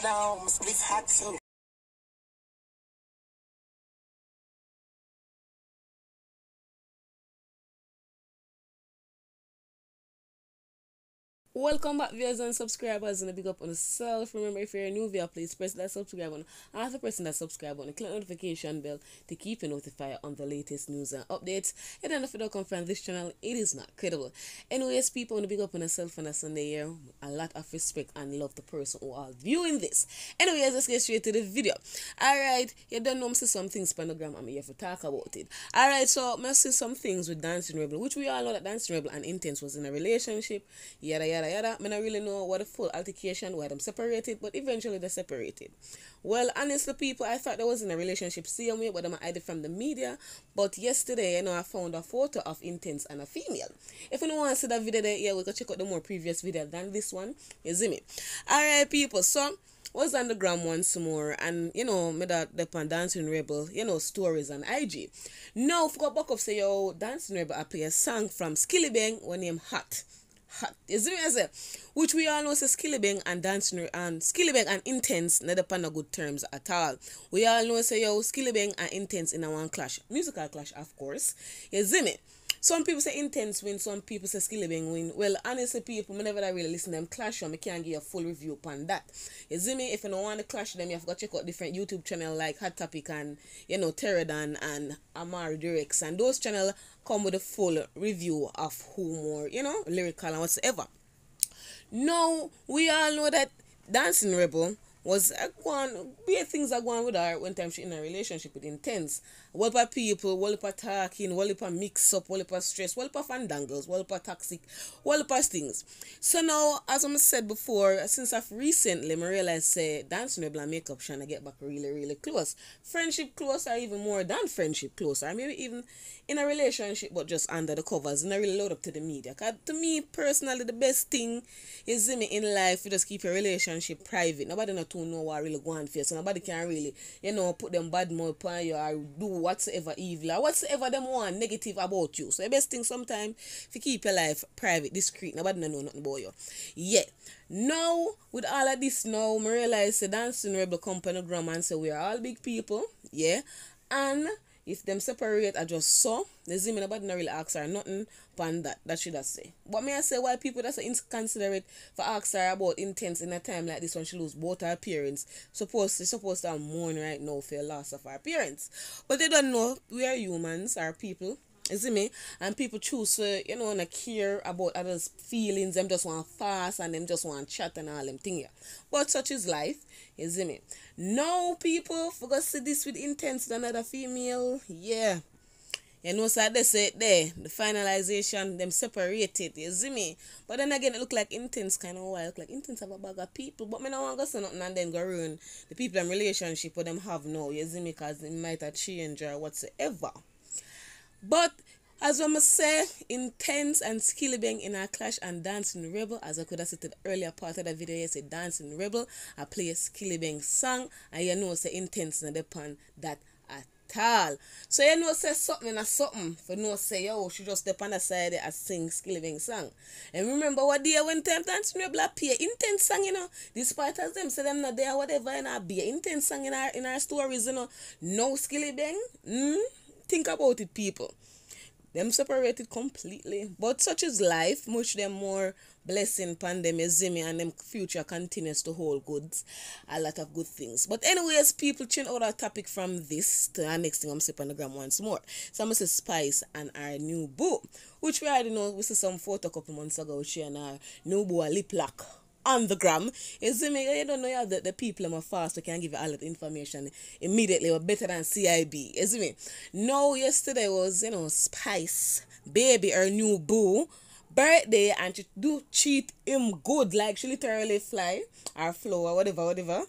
cut out, I'm split Welcome back viewers and subscribers and a big up on yourself. Remember if you're a new viewer please press that subscribe button after pressing that subscribe button click notification bell to keep you notified on the latest news and updates. And then if you don't confirm this channel it is not credible. Anyways people and a big up on yourself on a Sunday here. A lot of respect and love the person who are viewing this. Anyways let's get straight to the video. Alright you don't know I'm see some things panogram I'm here to talk about it. Alright so I'm see some things with Dancing Rebel which we all know that Dancing Rebel and Intense was in a relationship yada yada like that. I don't really know what a full altercation, why them separated, but eventually they separated. Well, honestly, people, I thought they was in a relationship same way, but I'm hiding from the media. But yesterday, you know, I found a photo of Intense and a female. If you don't want to see that video there, yeah, we can check out the more previous video than this one. You see me? Alright, people, so was on the gram once more and you know made that the pan dancing rebel you know stories on IG. Now forgot back of say yo dancing rebel I play a song from Skilly Bang when him Hot is it as which we all know is Skillibeng and dancing and Skillibeng and intense never upon a good terms at all. We all know say yo Skillibeng and intense in a one clash, musical clash of course. You see me? Some people say intense win, some people say skill win. Well, honestly, people, whenever I really listen to them clash them. I can't give a full review upon that. You see me? If you don't want to clash them, you have got to check out different YouTube channel like Hot Topic and, you know, Teradan and Amari Durex And those channel come with a full review of who more you know, lyrical and whatsoever. Now, we all know that Dancing Rebel was a one. weird things are going with her when time she in a relationship with Intense about people, about talking, about mix up, about stress, wallpaper fandangles, about toxic, about things. So now, as I said before, since I've recently realized say eh, dancing with black makeup trying to get back really, really close. Friendship close are even more than friendship close. I maybe even in a relationship but just under the covers and I really load up to the media. Cause to me personally the best thing is in life you just keep your relationship private. Nobody not to know what I really going for. So nobody can really, you know, put them bad mouth on you or do whatsoever evil or whatsoever them want negative about you. So the best thing sometimes if you keep your life private, discreet, nobody know nothing about you. Yeah. Now with all of this now, I realize the dancing rebel company grammar and say we are all big people. Yeah. And if them separate I just saw, they see nobody not really ask her nothing upon that that she does say. But may I say why people that's inconsiderate for ask her about intense in a time like this when she lose both her parents. Supposed to supposed to mourn right now for the loss of her parents. But they don't know we are humans, our people is it me? And people choose to, you know, and care about others' feelings. Them just want fast and them just want chat and all them thing. Yeah. But such is life, is it me? No people forgot to this with intense another female. Yeah. You know, so they say there, the finalization, them separated, you see me? But then again, it look like intense kind of wild. Like intense have a bag of people, but me no want to say nothing and then go ruin the people and relationship with them have no. you see me? Because it might have changed or whatsoever. But as must say, Intense and being in our clash and Dancing Rebel, as I could have said the earlier part of the video, yes, Dancing Rebel, I play a Skillibeng song, and you know, say Intense not upon that at all. So you know, say something or something, for no say, yo, she just step on the side and sing Skillibeng song. And remember what day when time Dancing Rebel appear, Intense song, you know, despite as them say them not there, whatever, and I be Intense song in our, in our stories, you know, no Skillibeng, mm Think about it, people. Them separated completely. But such is life. Much them more blessing pandemic zimmy and them future continues to hold goods. A lot of good things. But anyways, people tune out our topic from this to our next thing I'm sipping on the gram once more. So I'm say Spice and our new boo. Which we already know we see some photo a couple months ago. She and our new boo a lip lock on the gram. You see me? You don't know you the, the people are fast. We can give you all the information immediately. Or better than CIB. You see me? No, yesterday was you know Spice baby her new boo birthday and she do cheat him good like she literally fly or flow or whatever whatever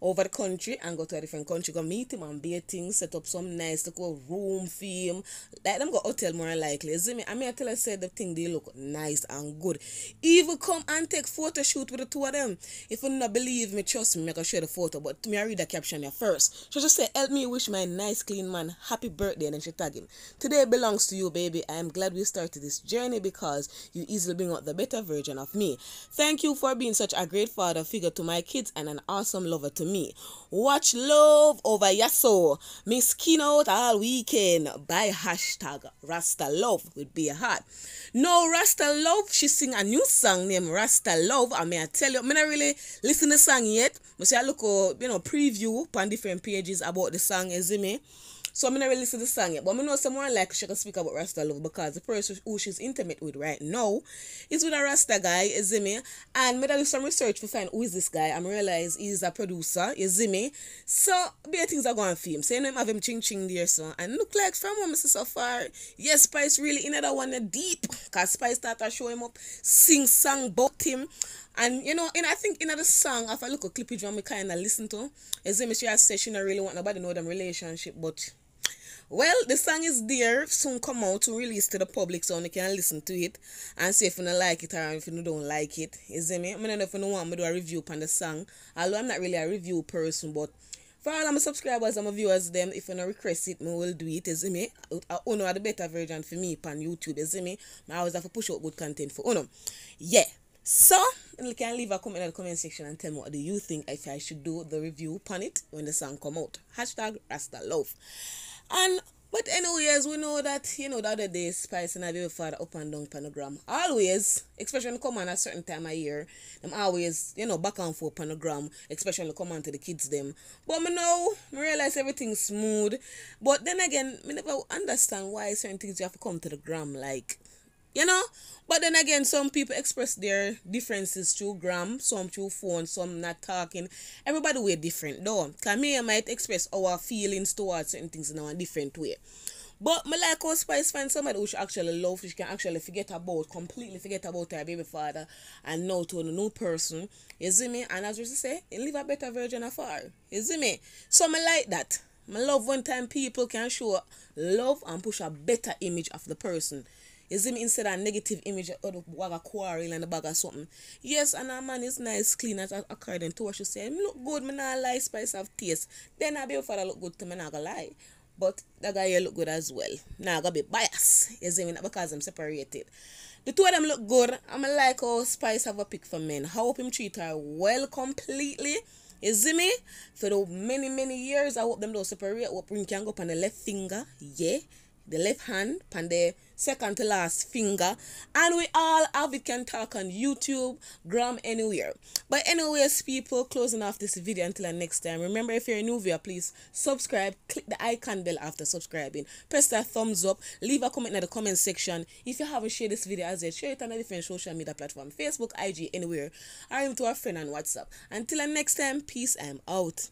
over the country and go to a different country, go meet him and be a thing, set up some nice little room theme. Let them go hotel more likely. You see me? I mean I tell say the thing they look nice and good. Even come and take photo shoot with the two of them. If you not believe me, trust me, make a share the photo. But me I read the caption here first. She just say, Help me wish my nice clean man happy birthday and then she tag him. Today belongs to you, baby. I am glad we started this journey because you easily bring out the better version of me. Thank you for being such a great father figure to my kids and an awesome lover to me. Watch Love Over Yasso. Miss Keynote all weekend by hashtag Rasta Love with Be a Heart. No Rasta Love, she sing a new song named Rasta Love. I may I tell you, I mean, not really listen to the song yet. I look, oh, you know, preview on different pages about the song, is it me? So I'm not really listen to the song yet. But I know someone like she can speak about Rasta love because the person who she's intimate with right now is with a Rasta guy, you see me? And I do some research to find who is this guy. I am realize he's a producer, you see me? So be things are going for him. So you know him have him ching ching there so and look like from what Mr. so far. Yes, Spice really in that one deep. Cause Spice started show him up, sing song about him. And you know, and I think another song, if I look at clippage when we kinda listen to, As she has said she not really want nobody know them relationship, but well, the song is there, soon come out to release to the public so you can listen to it and see if you don't like it or if you don't like it. me? I don't know if you want me to do a review on the song, although I'm not really a review person, but for all my subscribers and my viewers, them, if you request it, me will do it, is me. I uh, uno are the better version for me on YouTube, is me. I always have to push out good content for uno. Yeah. So, you can leave a comment in the comment section and tell me what do you think if I should do the review on it when the song come out. Hashtag Rasta Love. And but anyways, we know that you know the other day Spice and I will for up and down panogram. Always, especially come on a certain time of year, them always, you know, back and forth panogram, especially come on to the kids them. But me know me realize everything's smooth. But then again, me never understand why certain things you have to come to the gram like you know but then again some people express their differences through gram some through phone some not talking everybody we're different though Camille might express our feelings towards certain things in a different way but my like how Spice find somebody who she actually love, she can actually forget about, completely forget about her baby father and now to a new person. You see me? And as you say, live a better version of her. You see me? So I like that. My love one time people can show love and push a better image of the person. Is it me instead of negative image of oh, baga quarrel and the bag of something. Yes, and a man is nice, clean as according to what she say. Me look good, me not lie, spice of taste. Then I be for look good to me not gonna lie. But the guy here look good as well. Now I gotta be biased. You see me because I'm separated. The two of them look good. I'm like how oh, Spice have a pick for men. How hope him treat her well completely. You see me? For the many, many years, I hope them don't separate. What bring can go up on the left finger. Yeah the left hand and the second to last finger and we all have it can talk on youtube gram anywhere but anyways people closing off this video until the next time remember if you're a new viewer please subscribe click the icon bell after subscribing press that thumbs up leave a comment in the comment section if you haven't shared this video as yet share it on a different social media platform facebook ig anywhere or even to a friend on whatsapp until the next time peace i'm out